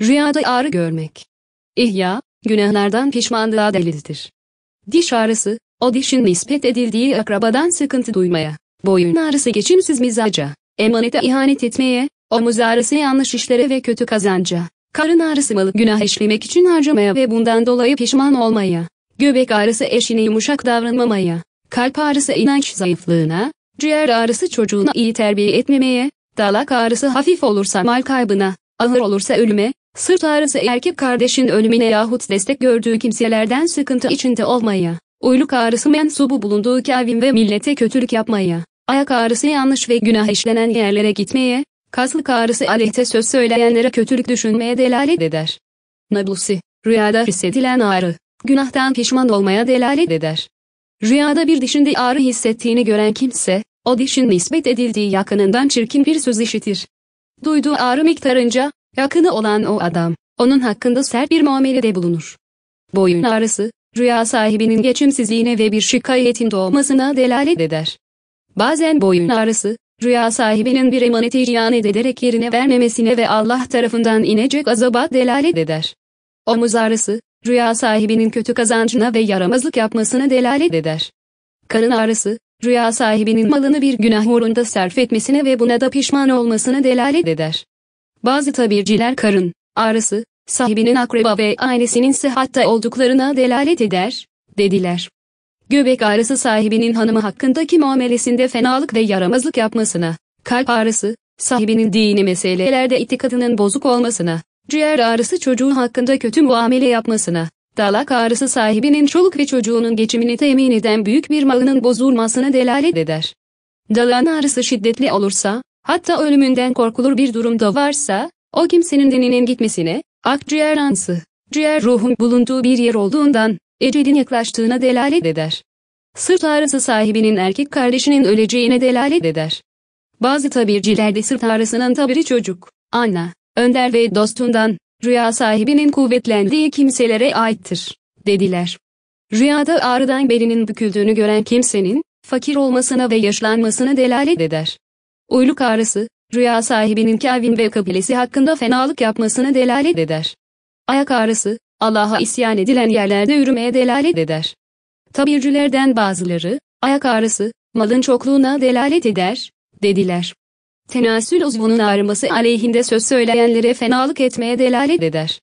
Rüyada ağrı görmek. İhya, günahlardan pişmanlığa delildir. Diş ağrısı, o dişin nispet edildiği akrabadan sıkıntı duymaya, boyun ağrısı geçimsiz mizaca, emanete ihanet etmeye, omuz ağrısı yanlış işlere ve kötü kazanca, karın ağrısı malı günah işlemek için harcamaya ve bundan dolayı pişman olmaya, göbek ağrısı eşine yumuşak davranmamaya, kalp ağrısı inanç zayıflığına, ciğer ağrısı çocuğuna iyi terbiye etmemeye, dalak ağrısı hafif olursa mal kaybına, ağır olursa ölüme, Sırt ağrısı erkek kardeşin ölümüne yahut destek gördüğü kimselerden sıkıntı içinde olmaya, uyluk ağrısı mensubu bulunduğu kavim ve millete kötülük yapmaya, ayak ağrısı yanlış ve günah işlenen yerlere gitmeye, kaslık ağrısı aleyhte söz söyleyenlere kötülük düşünmeye delalet eder. Nablusi, rüyada hissedilen ağrı, günahtan pişman olmaya delalet eder. Rüyada bir dişinde ağrı hissettiğini gören kimse, o dişin nispet edildiği yakınından çirkin bir söz işitir. Duyduğu ağrı miktarınca, Yakını olan o adam, onun hakkında sert bir muamelede bulunur. Boyun ağrısı, rüya sahibinin geçimsizliğine ve bir şikayetin doğmasına delalet eder. Bazen boyun ağrısı, rüya sahibinin bir emaneti ihanet ederek yerine vermemesine ve Allah tarafından inecek azaba delalet eder. Omuz ağrısı, rüya sahibinin kötü kazancına ve yaramazlık yapmasına delalet eder. Karın ağrısı, rüya sahibinin malını bir günah uğrunda sarf etmesine ve buna da pişman olmasına delalet eder. Bazı tabirciler karın ağrısı, sahibinin akraba ve ailesinin sıhhatta olduklarına delalet eder, dediler. Göbek ağrısı sahibinin hanımı hakkındaki muamelesinde fenalık ve yaramazlık yapmasına, kalp ağrısı, sahibinin dini meselelerde itikadının bozuk olmasına, ciğer ağrısı çocuğu hakkında kötü muamele yapmasına, dalak ağrısı sahibinin çoluk ve çocuğunun geçimini temin eden büyük bir malının bozulmasına delalet eder. Dalan ağrısı şiddetli olursa, hatta ölümünden korkulur bir durumda varsa, o kimsenin dininin gitmesine, akciğer ansı, ciğer ruhun bulunduğu bir yer olduğundan, ecelin yaklaştığına delalet eder. Sırt ağrısı sahibinin erkek kardeşinin öleceğine delalet eder. Bazı tabircilerde sırt ağrısının tabiri çocuk, anne, önder ve dostundan, rüya sahibinin kuvvetlendiği kimselere aittir, dediler. Rüyada ağrıdan belinin büküldüğünü gören kimsenin, fakir olmasına ve yaşlanmasına delalet eder. Uyluk ağrısı, rüya sahibinin Kevin ve kabilesi hakkında fenalık yapmasını delalet eder. Ayak ağrısı, Allah'a isyan edilen yerlerde yürümeye delalet eder. Tabircilerden bazıları, ayak ağrısı, malın çokluğuna delalet eder, dediler. Tenasül uzvunun ağrıması aleyhinde söz söyleyenlere fenalık etmeye delalet eder.